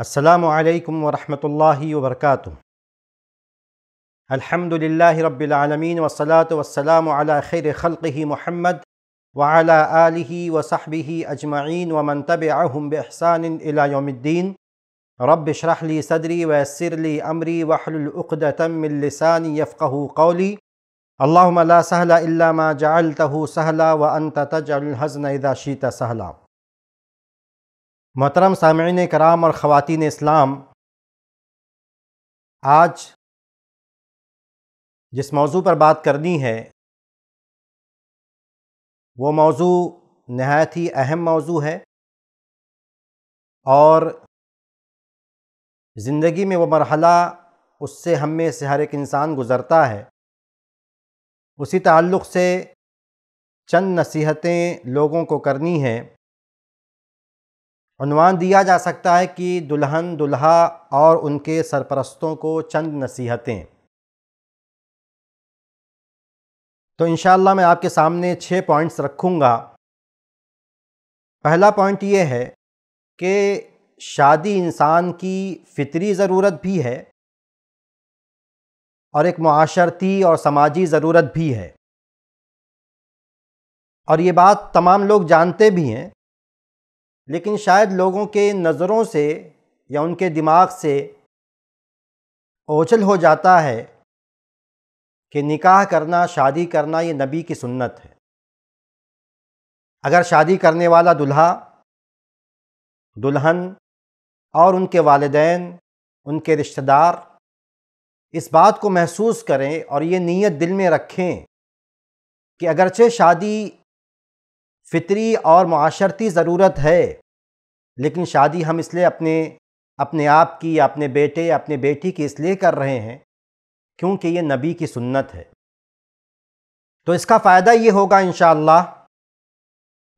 السلام عليكم ورحمة الله وبركاته الحمد لله رب العالمين والصلاة والسلام على خير خلقه محمد وعلى آله وصحبه أجمعين ومن تبعهم بإحسان إلى يوم الدين رب اشرح لي صدري ويسر لي أمري واحلل عقدة من لساني يفقه قولي اللهم لا سهل إلا ما جعلته سهلا وأنت تجعل الهزن إذا شئت سهلا मोहतरम सामीन कराम और ख़वान इस्लाम आज जिस मौजू पर बात करनी है वो मौजू नहायत ही अहम मौजू है और ज़िंदगी में वो मरहला उससे हम में से हर एक इंसान गुज़रता है उसी ताल्लुक़ से चंद नसीहतें लोगों को करनी हैं अनुमान दिया जा सकता है कि दुल्हन दुल्हा और उनके सरपरस्तों को चंद नसीहतें तो इन मैं आपके सामने छः पॉइंट्स रखूँगा पहला पॉइंट ये है कि शादी इंसान की फितरी ज़रूरत भी है और एक माशरती और समाजी ज़रूरत भी है और ये बात तमाम लोग जानते भी हैं लेकिन शायद लोगों के नज़रों से या उनके दिमाग से ओझल हो जाता है कि निकाह करना शादी करना ये नबी की सुन्नत है अगर शादी करने वाला दुल्हा दुल्हन और उनके वालदेन उनके रिश्तेदार इस बात को महसूस करें और ये नीयत दिल में रखें कि अगरचे शादी फितरी और माशरती ज़रूरत है लेकिन शादी हम इसलिए अपने अपने आप की अपने बेटे अपने बेटी की इसलिए कर रहे हैं क्योंकि ये नबी की सुन्नत है तो इसका फ़ायदा ये होगा इन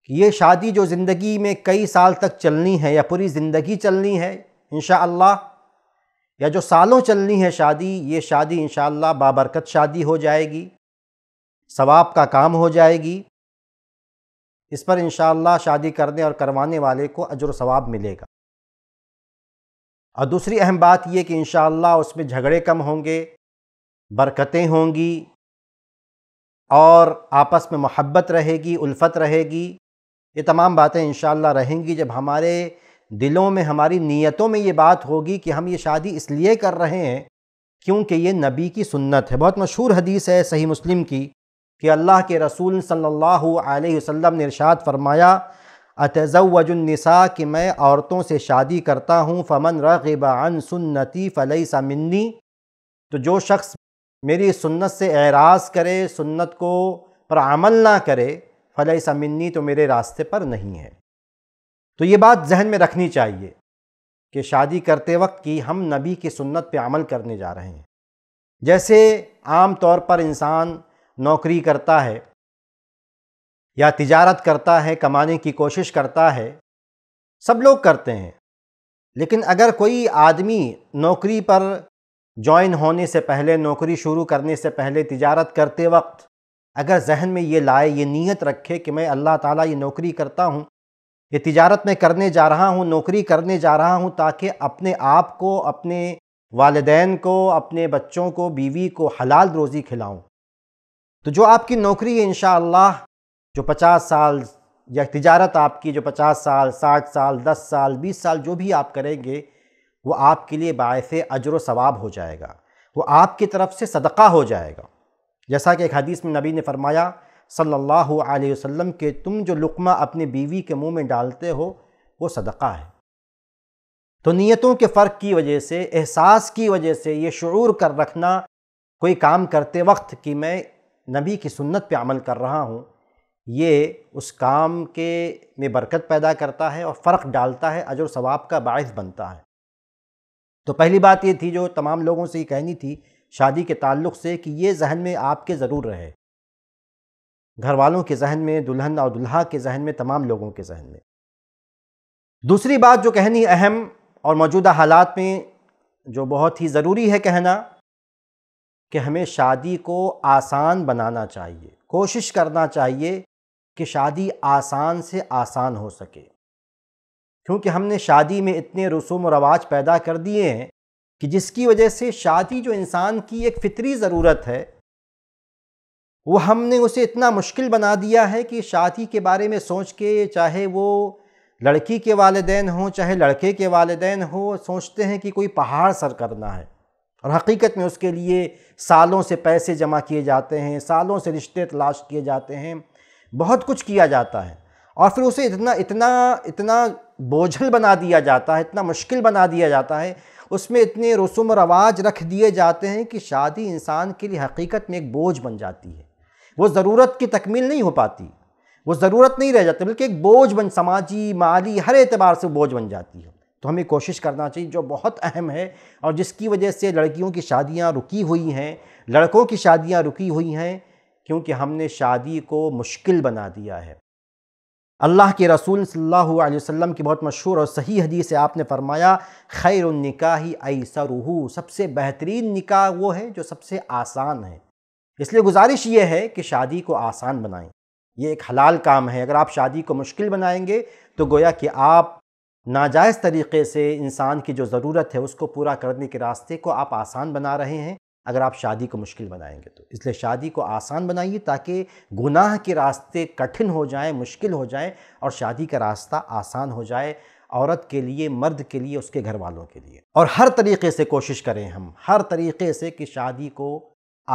कि ये शादी जो ज़िंदगी में कई साल तक चलनी है या पूरी ज़िंदगी चलनी है इन या जो सालों चलनी है शादी ये शादी इन बाबरकत शादी हो जाएगी सवाब का काम हो जाएगी इस पर इन शादी करने और करवाने वाले को अजर सवाब मिलेगा और दूसरी अहम बात यह कि इन उसमें झगड़े कम होंगे बरकतें होंगी और आपस में मोहब्बत रहेगी उल्फत रहेगी ये तमाम बातें इन रहेंगी जब हमारे दिलों में हमारी नीयतों में ये बात होगी कि हम ये शादी इसलिए कर रहे हैं क्योंकि ये नबी की सुन्नत है बहुत मशहूर हदीस है सही मुस्लिम की कि अल्लाह के रसूल सल्लल्लाहु अलैहि वसल्लम ने इरशाद फरमाया अतज़वजुलनिसा कि मैं औरतों से शादी करता हूँ फ़मन रन सुन्नती फ़लई समिन्नी तो जो शख्स मेरी सुन्नत से एराज़ करे सुन्नत को पर अमल ना करे फ़लई समिन्नी तो मेरे रास्ते पर नहीं है तो ये बात जहन में रखनी चाहिए कि शादी करते वक्त कि हम नबी की सुन्नत पे अमल करने जा रहे हैं जैसे आम तौर पर इंसान नौकरी करता है या तिजारत करता है कमाने की कोशिश करता है सब लोग करते हैं लेकिन अगर कोई आदमी नौकरी पर जॉइन होने से पहले नौकरी शुरू करने से पहले तिजारत करते वक्त अगर जहन में ये लाए ये नीयत रखे कि मैं अल्लाह ताला ये नौकरी करता हूँ ये तिजारत में करने जा रहा हूँ नौकरी करने जा रहा हूँ ताकि अपने आप को अपने वालदेन को अपने बच्चों को बीवी को हलाल रोज़ी खिलाऊँ तो जो आपकी नौकरी है इन जो पचास साल या तजारत आपकी जो पचास साल साठ साल दस साल बीस साल जो भी आप करेंगे वो आपके लिए बायस अजर सवाब हो जाएगा वो आपकी तरफ से सदका हो जाएगा जैसा कि एक हदीस में नबी ने फरमाया सल्लल्लाहु अलैहि वसल्लम के तुम जो लुकमा अपनी बीवी के मुंह में डालते हो वो सदका है तो नीयतों के फ़र्क की वजह से एहसास की वजह से ये शुरू कर रखना कोई काम करते वक्त कि मैं नबी की सुन्नत पे अमल कर रहा हूँ ये उस काम के में बरकत पैदा करता है और फ़र्क डालता है अजर सवाब का बायस बनता है तो पहली बात ये थी जो तमाम लोगों से ये कहनी थी शादी के ताल्लुक से कि ये जहन में आपके ज़रूर रहे घर वालों के जहन में दुल्हन और दुल्हा के जहन में तमाम लोगों के जहन में दूसरी बात जो कहनी अहम और मौजूदा हालात में जो बहुत ही ज़रूरी है कहना कि हमें शादी को आसान बनाना चाहिए कोशिश करना चाहिए कि शादी आसान से आसान हो सके क्योंकि हमने शादी में इतने रसूम और रवाज पैदा कर दिए हैं कि जिसकी वजह से शादी जो इंसान की एक फितरी ज़रूरत है वो हमने उसे इतना मुश्किल बना दिया है कि शादी के बारे में सोच के चाहे वो लड़की के वालदेन हों चाहे लड़के के वालदेन हों सोचते हैं कि कोई पहाड़ सर करना है और हकीकत में उसके लिए सालों से पैसे जमा किए जाते हैं सालों से रिश्ते तलाश किए जाते हैं बहुत कुछ किया जाता है और फिर उसे इतना इतना इतना बोझल बना दिया जाता है इतना मुश्किल बना दिया जाता है उसमें इतने रसूम रवाज रख दिए जाते हैं कि शादी इंसान के लिए हकीकत में एक बोझ बन जाती है वो ज़रूरत की तकमील नहीं हो पाती वो ज़रूरत नहीं रह जाती बल्कि एक बोझ बन समाजी माली हर एतबार से बोझ बन जाती है तो हमें कोशिश करना चाहिए जो बहुत अहम है और जिसकी वजह से लड़कियों की शादियां रुकी हुई हैं लड़कों की शादियां रुकी हुई हैं क्योंकि हमने शादी को मुश्किल बना दिया है अल्लाह के रसूल सल्लल्लाहु अलैहि वसल्लम की बहुत मशहूर और सही हदीस से आपने फरमाया खैर निकाह रूहू सबसे बेहतरीन निकाह वो है जो सबसे आसान है इसलिए गुजारिश ये है कि शादी को आसान बनाएं ये एक हलाल काम है अगर आप शादी को मुश्किल बनाएंगे तो गोया कि आप नाजायज़ तरीके से इंसान की जो ज़रूरत है उसको पूरा करने के रास्ते को आप आसान बना रहे हैं अगर आप शादी को मुश्किल बनाएंगे तो इसलिए शादी को आसान बनाइए ताकि गुनाह के रास्ते कठिन हो जाएं मुश्किल हो जाएं और शादी का रास्ता आसान हो जाए औरत के लिए मर्द के लिए उसके घर वालों के लिए और हर तरीके से कोशिश करें हम हर तरीके से कि शादी को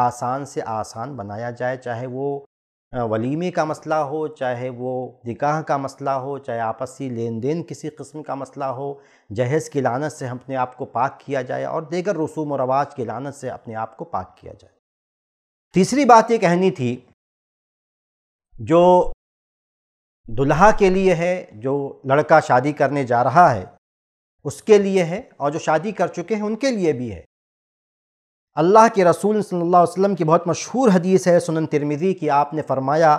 आसान से आसान बनाया जाए चाहे वो वलीमे का मसला हो चाहे वो निकाह का मसला हो चाहे आपसी लेन देन किसी किस्म का मसला हो जहेज़ की लानत से अपने आप को पाक किया जाए और देगर रसूम व रवाज की लानत से अपने आप को पाक किया जाए तीसरी बात ये कहनी थी जो दुल्हा के लिए है जो लड़का शादी करने जा रहा है उसके लिए है और जो शादी कर चुके हैं उनके लिए भी है अल्लाह के रसूल सल्लल्लाहु अलैहि वसल्लम की बहुत मशहूर हदीस है सुनन तिरमिज़ी की आपने फ़रमाया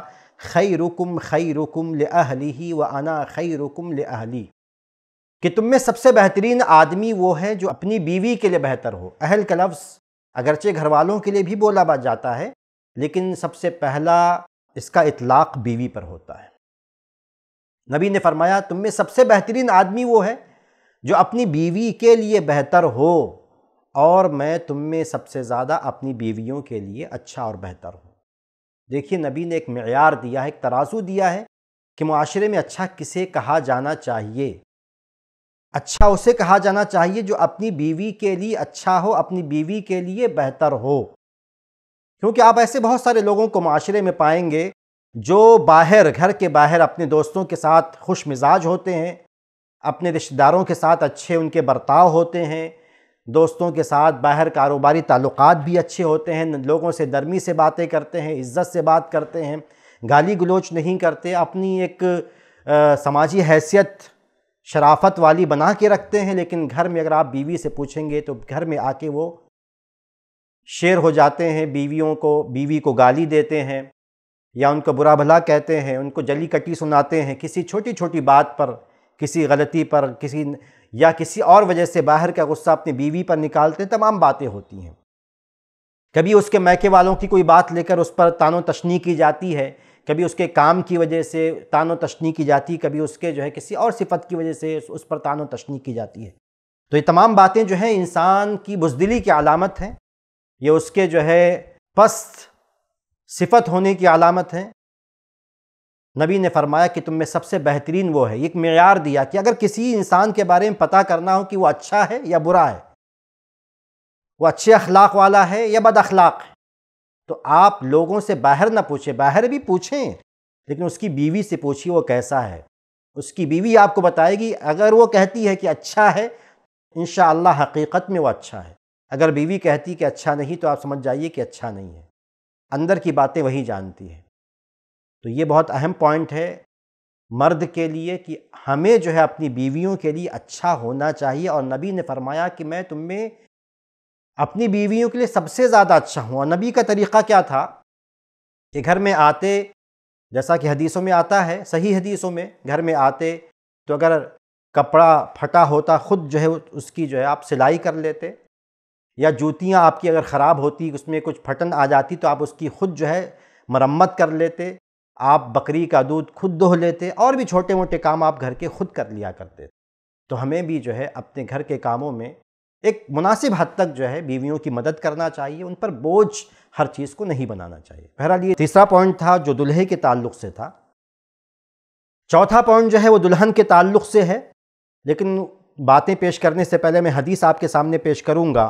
खई रुकुम खई रुकुम लहली ही व आना खई रुकुम लहली कि तुम में सबसे बेहतरीन आदमी वो है जो अपनी बीवी के लिए बेहतर हो अहल का लफ्ज़ अगरचे घर वालों के लिए भी बोला बा जाता है लेकिन सबसे पहला इसका इतलाक़ बीवी पर होता है नबी ने फरमाया तुम में सबसे बेहतरीन आदमी वो है जो अपनी बीवी के लिए बेहतर हो और मैं तुम में सबसे ज़्यादा अपनी बीवियों के लिए अच्छा और बेहतर हूँ देखिए नबी ने एक मैार दिया है एक तराजू दिया है कि माशरे में अच्छा किसे कहा जाना चाहिए अच्छा उसे कहा जाना चाहिए जो अपनी बीवी के लिए अच्छा हो अपनी बीवी के लिए बेहतर हो क्योंकि आप ऐसे बहुत सारे लोगों को माशरे में पाएंगे जो बाहर घर के बाहर अपने दोस्तों के साथ खुश मिजाज होते हैं अपने रिश्तेदारों के साथ अच्छे उनके बर्ताव होते हैं दोस्तों के साथ बाहर कारोबारी ताल्लुकात भी अच्छे होते हैं लोगों से नरमी से बातें करते हैं इज़्ज़त से बात करते हैं गाली गलोच नहीं करते अपनी एक समाजी हैसियत शराफत वाली बना के रखते हैं लेकिन घर में अगर आप बीवी से पूछेंगे तो घर में आके वो शेर हो जाते हैं बीवियों को बीवी को गाली देते हैं या उनको बुरा भला कहते हैं उनको जली कटी सुनाते हैं किसी छोटी छोटी बात पर किसी गलती पर किसी या किसी और वजह से बाहर का गुस्सा अपनी बीवी पर निकालते हैं तमाम बातें होती हैं कभी उसके मैके वालों की कोई बात लेकर उस पर तानो तशनी की जाती है कभी उसके काम की वजह से तानो तशनी की जाती कभी उसके जो है किसी और सिफत की वजह से उस पर तानो तशनी की जाती है तो ये तमाम बातें जो हैं इंसान की बुजदिली की अलामत हैं ये उसके जो है पस्त सिफत होने की अलामत हैं नबी ने फरमाया कि तुम में सबसे बेहतरीन वो है एक मैार दिया कि अगर किसी इंसान के बारे में पता करना हो कि वो अच्छा है या बुरा है वो अच्छे अखलाक वाला है या बद अखलाक है तो आप लोगों से बाहर ना पूछें बाहर भी पूछें लेकिन उसकी बीवी से पूछिए वो कैसा है उसकी बीवी आपको बताएगी अगर वो कहती है कि अच्छा है इन हकीकत में वो अच्छा है अगर बीवी कहती कि अच्छा नहीं तो आप समझ जाइए कि अच्छा नहीं है अंदर की बातें वही जानती है तो ये बहुत अहम पॉइंट है मर्द के लिए कि हमें जो है अपनी बीवियों के लिए अच्छा होना चाहिए और नबी ने फरमाया कि मैं तुम्हें अपनी बीवियों के लिए सबसे ज़्यादा अच्छा हूँ और नबी का तरीक़ा क्या था कि घर में आते जैसा कि हदीसों में आता है सही हदीसों में घर में आते तो अगर कपड़ा फटा होता ख़ुद जो है उसकी जो है आप सिलाई कर लेते या जूतियाँ आपकी अगर ख़राब होती उसमें कुछ फटन आ जाती तो आप उसकी ख़ुद जो है मरम्मत कर लेते आप बकरी का दूध खुद दोह लेते और भी छोटे मोटे काम आप घर के खुद कर लिया करते तो हमें भी जो है अपने घर के कामों में एक मुनासिब हद तक जो है बीवियों की मदद करना चाहिए उन पर बोझ हर चीज़ को नहीं बनाना चाहिए बहरहाल ये तीसरा पॉइंट था जो दुल्हे के ताल्लुक से था चौथा पॉइंट जो है वो दुल्हन के ताल्लुक से है लेकिन बातें पेश करने से पहले मैं हदीस आपके सामने पेश करूँगा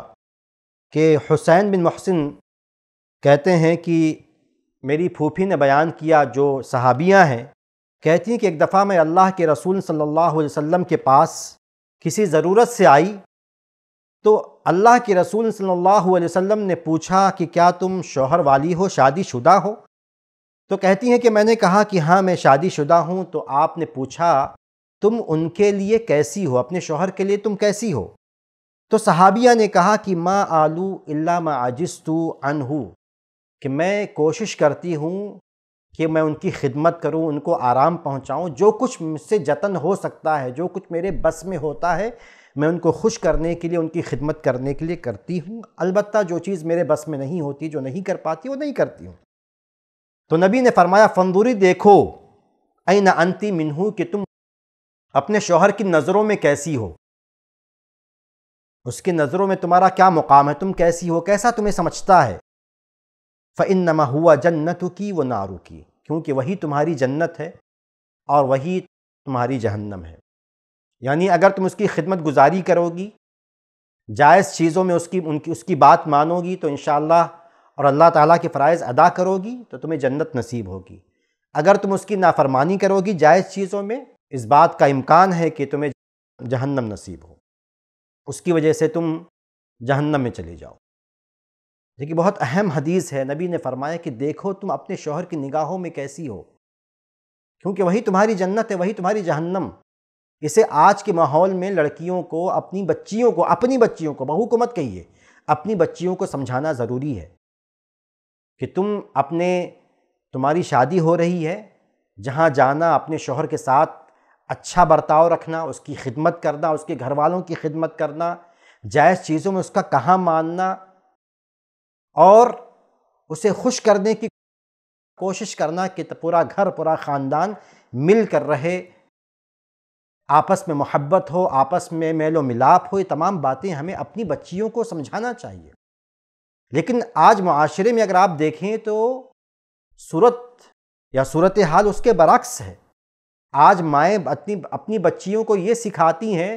कि हुसैन बिन महसिन कहते हैं कि मेरी फूफी ने बयान किया जो सहाबियाँ हैं कहती हैं कि एक दफ़ा मैं अल्लाह के रसूल सल्लल्लाहु अलैहि वसल्लम के पास किसी ज़रूरत से आई तो अल्लाह के रसूल सल्लल्लाहु अलैहि वसल्लम ने पूछा कि क्या तुम शोहर वाली हो शादीशुदा हो तो कहती हैं कि मैंने कहा कि हाँ मैं शादीशुदा हूँ तो आपने पूछा तुम उनके लिए कैसी हो अपने शोहर के लिए तुम कैसी हो तो सहाबिया ने कहा कि माँ आलू इल्ला माँ आजिस्तु अनहू कि मैं कोशिश करती हूँ कि मैं उनकी खिदमत करूँ उनको आराम पहुँचाऊँ जो कुछ मुझसे जतन हो सकता है जो कुछ मेरे बस में होता है मैं उनको खुश करने के लिए उनकी खिदमत करने के लिए करती हूँ अलबत्त जो चीज़ मेरे बस में नहीं होती जो नहीं कर पाती वो नहीं करती हूँ तो नबी ने फरमाया फंदूरी देखो ऐ न अंती मिनहू कि तुम अपने शोहर की नज़रों में कैसी हो उसकी नज़रों में तुम्हारा क्या मुकाम है तुम कैसी हो कैसा तुम्हें समझता है फ़िन नमा हुआ जन्नत की व नारू की क्योंकि वही तुम्हारी जन्नत है और वही तुम्हारी जहन्नम है यानी अगर तुम उसकी खिदमत गुजारी करोगी जायज़ चीज़ों में उसकी उनकी उसकी बात मानोगी तो इन और अल्लाह ताला के फ़रज़ अदा करोगी तो तुम्हें जन्नत नसीब होगी अगर तुम उसकी नाफरमानी करोगी जायज़ चीज़ों में इस बात का इम्कान है कि तुम्हें जहन्नम नसीब हो उसकी वजह से तुम जहन्नम में चले जाओ देखिए बहुत अहम हदीस है नबी ने फरमाया कि देखो तुम अपने शोहर की निगाहों में कैसी हो क्योंकि वही तुम्हारी जन्नत है वही तुम्हारी जहन्नम इसे आज के माहौल में लड़कियों को अपनी बच्चियों को अपनी बच्चियों को बहू को मत कहिए अपनी बच्चियों को समझाना ज़रूरी है कि तुम अपने तुम्हारी शादी हो रही है जहाँ जाना अपने शोहर के साथ अच्छा बर्ताव रखना उसकी खिदमत करना उसके घर वालों की खिदमत करना जायज़ चीज़ों में उसका कहाँ मानना और उसे खुश करने की कोशिश करना कि पूरा घर पूरा ख़ानदान मिल कर रहे आपस में मोहब्बत हो आपस में मेलो मिलाप हो ये तमाम बातें हमें अपनी बच्चियों को समझाना चाहिए लेकिन आज माशरे में अगर आप देखें तो सूरत या सूरत हाल उसके बरक्स है आज माएँ अपनी अपनी बच्चियों को ये सिखाती हैं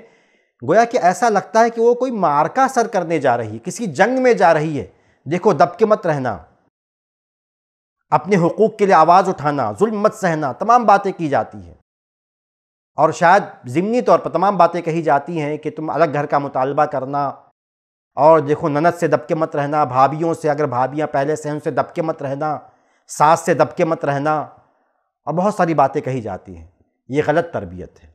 गोया कि ऐसा लगता है कि वो कोई मार्का सर करने जा रही है किसी जंग में जा रही है देखो दबके मत रहना अपने हकूक़ के लिए आवाज़ उठाना जुल्म मत सहना तमाम बातें की जाती हैं और शायद ज़िमनी तौर पर तमाम बातें कही जाती हैं कि तुम अलग घर का मुतालबा करना और देखो ननद से दबके मत रहना भाभीियों से अगर भाभियाँ पहले से उनसे दबके मत रहना सास से दबके मत रहना और बहुत सारी बातें कही जाती हैं ये गलत तरबियत है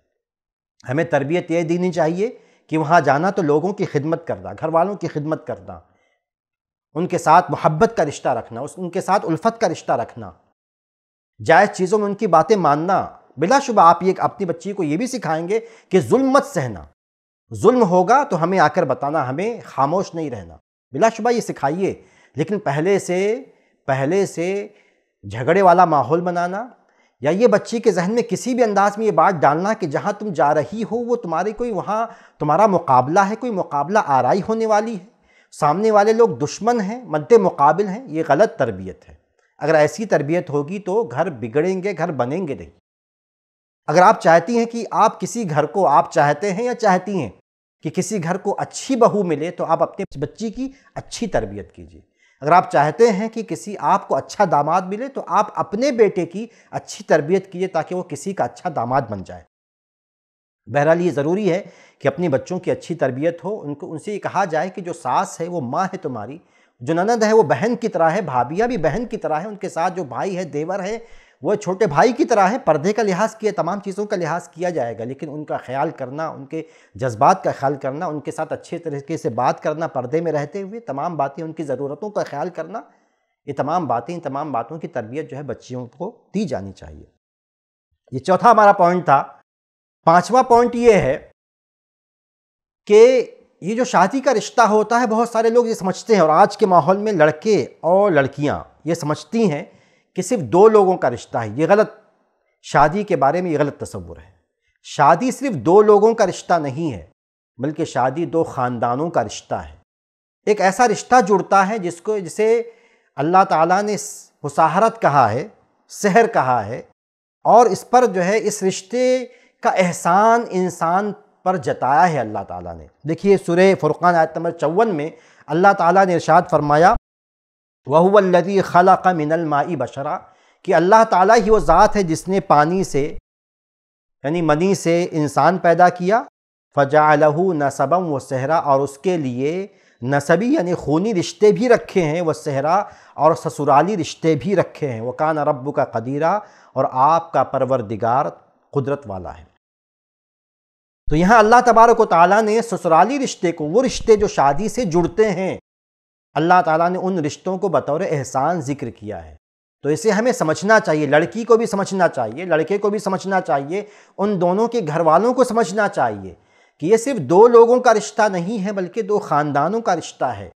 हमें तरबियत ये देनी चाहिए कि वहाँ जाना तो लोगों की खिदमत करना घर वालों की खिदमत करना उनके साथ मोहब्बत का रिश्ता रखना उस उनके साथ उल्फत का रिश्ता रखना जायज़ चीज़ों में उनकी बातें मानना बिलाशुबा आप ये अपनी बच्ची को ये भी सिखाएंगे कि जुल्म मत सहना जुल्म होगा तो हमें आकर बताना हमें खामोश नहीं रहना बिलाशुबा ये सिखाइए लेकिन पहले से पहले से झगड़े वाला माहौल बनाना या ये बच्ची के जहन में किसी भी अंदाज में ये बात डालना कि जहाँ तुम जा रही हो वो तुम्हारी कोई वहाँ तुम्हारा मुकाबला है कोई मुकाबला आरई होने वाली है सामने वाले लोग दुश्मन हैं मद्दे मुकाबिल हैं ये गलत तरबियत है अगर ऐसी तरबियत होगी तो घर बिगड़ेंगे घर बनेंगे नहीं अगर आप चाहती हैं कि आप किसी घर को आप चाहते हैं या चाहती हैं कि किसी घर को अच्छी बहू मिले तो आप अपने बच्ची की अच्छी तरबियत कीजिए अगर आप चाहते हैं कि किसी आपको अच्छा दामाद मिले तो आप अपने बेटे की अच्छी तरबियत कीजिए ताकि वो किसी का अच्छा दामाद बन जाए बहरहाल ये ज़रूरी है कि अपने बच्चों की अच्छी तरबियत हो उनको उनसे ये कहा जाए कि जो सास है वो माँ है तुम्हारी जो ननद है वो बहन की तरह है भाभिया भी बहन की तरह है उनके साथ जो भाई है देवर है वह छोटे भाई की तरह है पर्दे का लिहाज किया तमाम चीज़ों का लिहाज किया जाएगा लेकिन उनका ख्याल करना उनके जज्बात का ख्याल करना उनके साथ अच्छे तरीके से बात करना पर्दे में रहते हुए तमाम बातें उनकी ज़रूरतों का ख्याल करना ये तमाम बातें इन तमाम बातों की तरबियत जो है बच्चियों को दी जानी चाहिए ये चौथा हमारा पॉइंट था पांचवा पॉइंट ये है कि ये जो शादी का रिश्ता होता है बहुत सारे लोग ये समझते हैं और आज के माहौल में लड़के और लड़कियां ये समझती हैं कि सिर्फ दो लोगों का रिश्ता है ये गलत शादी के बारे में ये गलत तस्वुर है शादी सिर्फ दो लोगों का रिश्ता नहीं है बल्कि शादी दो ख़ानदानों का रिश्ता है एक ऐसा रिश्ता जुड़ता है जिसको जिसे अल्लाह ताला ने मुसाहरत कहा है सहर कहा है और इस पर जो है इस रिश्ते का एहसान इंसान पर जताया है अल्लाह ताला ने देखिए सुरह फुरक़ान आयत नंबर चौवन में अल्लाह ताला ने इरशाद फरमाया वहुल्लदी खला का मिनल माई बशरा कि अल्लाह ताला ही वो ज़ात है जिसने पानी से यानी मनी से इंसान पैदा किया फ़जालहू नसबम व सहरा और उसके लिए नसबी यानी खूनी रिश्ते भी रखे हैं वह सहरा और ससुराली रिश्ते भी रखे हैं वकान रब का कदीरा और आपका परवरदिगार कुदरत वाला है तो यहाँ अल्लाह तबारक ताली ने ससुराली रिश्ते को वो रिश्ते जो शादी से जुड़ते हैं अल्लाह ताली ने उन रिश्तों को बतौर एहसान जिक्र किया है तो इसे हमें समझना चाहिए लड़की को भी समझना चाहिए लड़के को भी समझना चाहिए उन दोनों के घर वालों को समझना चाहिए कि ये सिर्फ दो लोगों का रिश्ता नहीं है बल्कि दो ख़ानदानों का रिश्ता है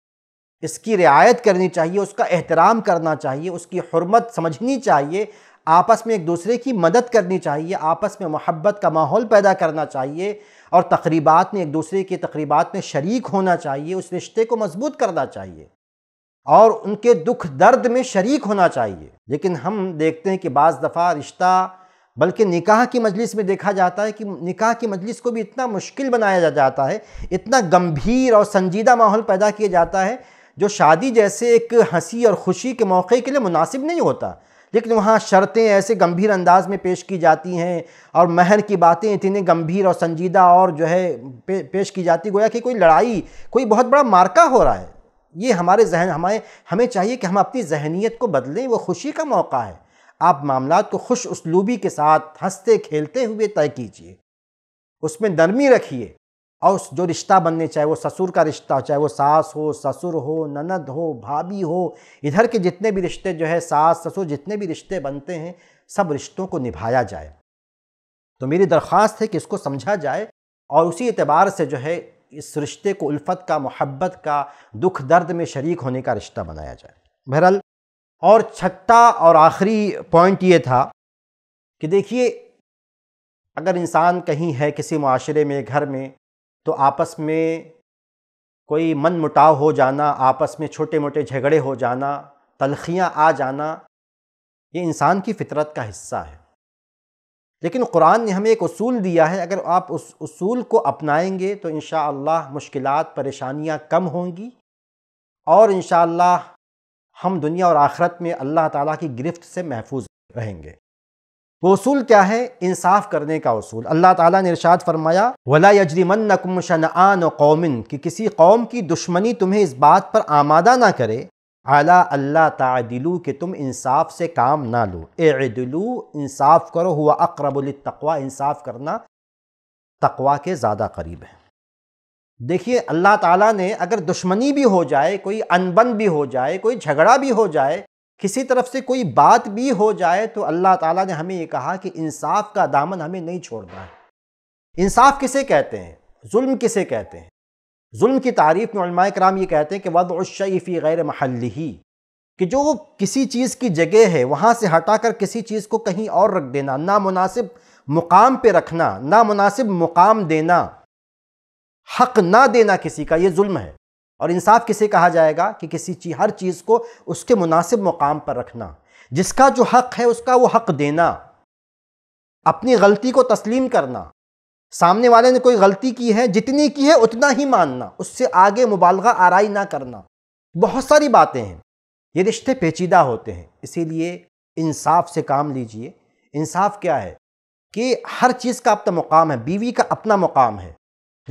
इसकी रियायत करनी चाहिए उसका एहतराम करना चाहिए उसकी हरमत समझनी चाहिए आपस में एक दूसरे की मदद करनी चाहिए आपस में मोहब्बत का माहौल पैदा करना चाहिए और तकरीबात में एक दूसरे की तकरीबात में शरीक होना चाहिए उस रिश्ते को मजबूत करना चाहिए और उनके दुख दर्द में शरीक होना चाहिए लेकिन हम देखते हैं कि बज़ दफ़ा रिश्ता बल्कि निकाह की मजलिस में देखा जाता है कि निकाह की मजलिस को भी इतना मुश्किल बनाया जाता है इतना गंभीर और संजीदा माहौल पैदा किया जाता है जो शादी जैसे एक हंसी और ख़ुशी के मौके के लिए मुनासिब नहीं होता लेकिन वहाँ शर्तें ऐसे गंभीर अंदाज में पेश की जाती हैं और महर की बातें इतने गंभीर और संजीदा और जो है पेश की जाती गोया कि कोई लड़ाई कोई बहुत बड़ा मार्का हो रहा है ये हमारे जहन हमारे हमें चाहिए कि हम अपनी जहनीत को बदलें वो खुशी का मौका है आप मामला को खुश उसलूबी के साथ हंसते खेलते हुए तय कीजिए उसमें नरमी रखिए और जो रिश्ता बनने चाहे वो ससुर का रिश्ता हो चाहे वो सास हो ससुर हो ननद हो भाभी हो इधर के जितने भी रिश्ते जो है सास ससुर जितने भी रिश्ते बनते हैं सब रिश्तों को निभाया जाए तो मेरी दरख्वास्त है कि इसको समझा जाए और उसी एतबार से जो है इस रिश्ते को उल्फत का मोहब्बत का दुख दर्द में शरीक होने का रिश्ता बनाया जाए बहरहाल और छठा और आखिरी पॉइंट ये था कि देखिए अगर इंसान कहीं है किसी माशरे में घर में तो आपस में कोई मन मुटाव हो जाना आपस में छोटे मोटे झगड़े हो जाना तलखियाँ आ जाना ये इंसान की फितरत का हिस्सा है लेकिन कुरान ने हमें एक असूल दिया है अगर आप उस असूल को अपनाएंगे तो इन मुश्किल परेशानियाँ कम होंगी और इन हम दुनिया और आखरत में अल्लाह ताला की गिरफ्त से महफूज रहेंगे वो उसूल क्या है इंसाफ करने का उसूल अल्लाह ताला ने इरशाद फरमाया वला नकुम शनआन कौमिन कि किसी कौम की दुश्मनी तुम्हें इस बात पर आमादा ना करे आला अल्लाह तादिलू कि तुम इंसाफ से काम ना लो एदिलू इंसाफ करो हुआ तकवा इंसाफ करना तकवा के ज़्यादा करीब है देखिए अल्लाह ताला ने अगर दुश्मनी भी हो जाए कोई अनबन भी हो जाए कोई झगड़ा भी हो जाए किसी तरफ से कोई बात भी हो जाए तो अल्लाह ताला ने हमें ये कहा कि इंसाफ का दामन हमें नहीं छोड़ना है इंसाफ किसे कहते हैं जुल्म किसे कहते हैं जुल्म की तारीफ में कराम ये कहते हैं कि वद शफ़ी गैर महल ही कि जो किसी चीज़ की जगह है वहाँ से हटा कर किसी चीज़ को कहीं और रख देना नामनासिब मुकाम पर रखना नामनासिब मुकाम देना हक ना देना किसी का ये जुल्म है और इंसाफ किसे कहा जाएगा कि किसी चीज हर चीज़ को उसके मुनासिब मुकाम पर रखना जिसका जो हक है उसका वो हक देना अपनी गलती को तस्लीम करना सामने वाले ने कोई गलती की है जितनी की है उतना ही मानना उससे आगे मुबालगा आरई ना करना बहुत सारी बातें हैं ये रिश्ते पेचीदा होते हैं इसीलिए इंसाफ से काम लीजिए इंसाफ क्या है कि हर चीज़ का अपना मुकाम है बीवी का अपना मुकाम है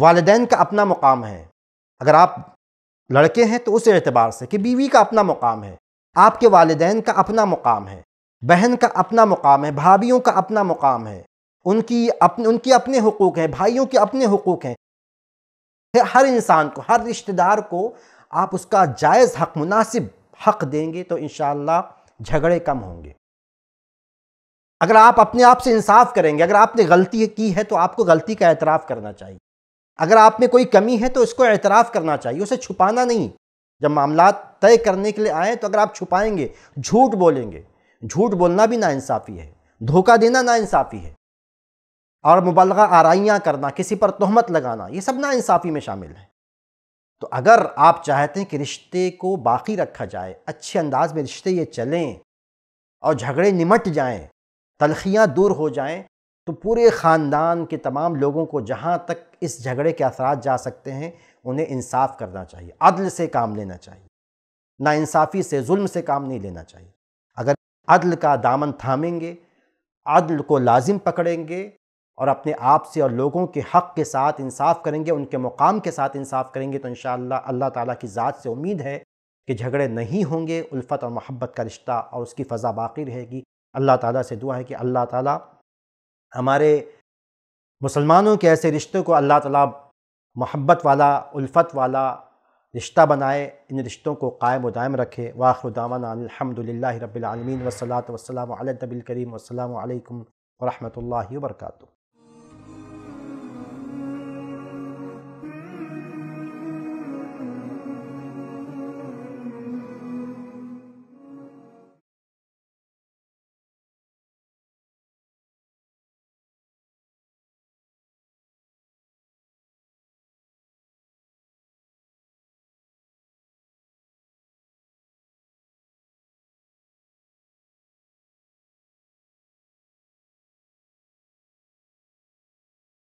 वालदेन का अपना मुकाम है अगर आप लड़के हैं तो उस एतबार से कि बीवी का अपना मुकाम है आपके वालदेन का अपना मुकाम है बहन का अपना मुकाम है भाभीियों का अपना मुकाम है उनकी अपने उनके अपने हकूक़ हैं भाइयों के अपने हकूक़ हैं हर इंसान को हर रिश्तेदार को आप उसका जायज़ हक मुनासिब हक देंगे तो इन झगड़े कम होंगे अगर आप अपने आप से इंसाफ करेंगे अगर आपने गलती की है तो आपको गलती का एतराफ़ करना चाहिए अगर आप में कोई कमी है तो इसको एतराफ़ करना चाहिए उसे छुपाना नहीं जब मामला तय करने के लिए आए तो अगर आप छुपाएंगे झूठ बोलेंगे झूठ बोलना भी नाइंसाफ़ी है धोखा देना नासाफी है और मुबलगा आरइयाँ करना किसी पर तहमत लगाना ये सब नाइंसाफ़ी में शामिल है तो अगर आप चाहते हैं कि रिश्ते को बाकी रखा जाए अच्छे अंदाज में रिश्ते ये चलें और झगड़े निमट जाएँ तलखियाँ दूर हो जाएँ तो पूरे ख़ानदान के तमाम लोगों को जहाँ तक इस झगड़े के असरा जा सकते हैं उन्हें इंसाफ करना चाहिए अदल से काम लेना चाहिए नाानसाफ़ी से जुल्म से काम नहीं लेना चाहिए अगर अदल का दामन थामेंगे अदल को लाजिम पकड़ेंगे और अपने आप से और लोगों के हक़ के साथ इंसाफ करेंगे उनके मुकाम के साथ इंसाफ करेंगे तो इन अल्लाह ताला की ज़ात से उम्मीद है कि झगड़े नहीं होंगे उल्फ़त और मोहब्बत का रिश्ता और उसकी फ़ज़ा बाकी रहेगी अल्लाह ताला से दुआ है कि अल्लाह ताला हमारे मुसलमानों के ऐसे रिश्तों को अल्लाह ताला मोहब्बत वाला उल्फत वाला रिश्ता बनाए इन रिश्तों को कायम दायम रखे वाखुदामान अलहमदिल्ला रबालमीन वसलात वसलम तबिल करीम वसलम वरहमल वर्का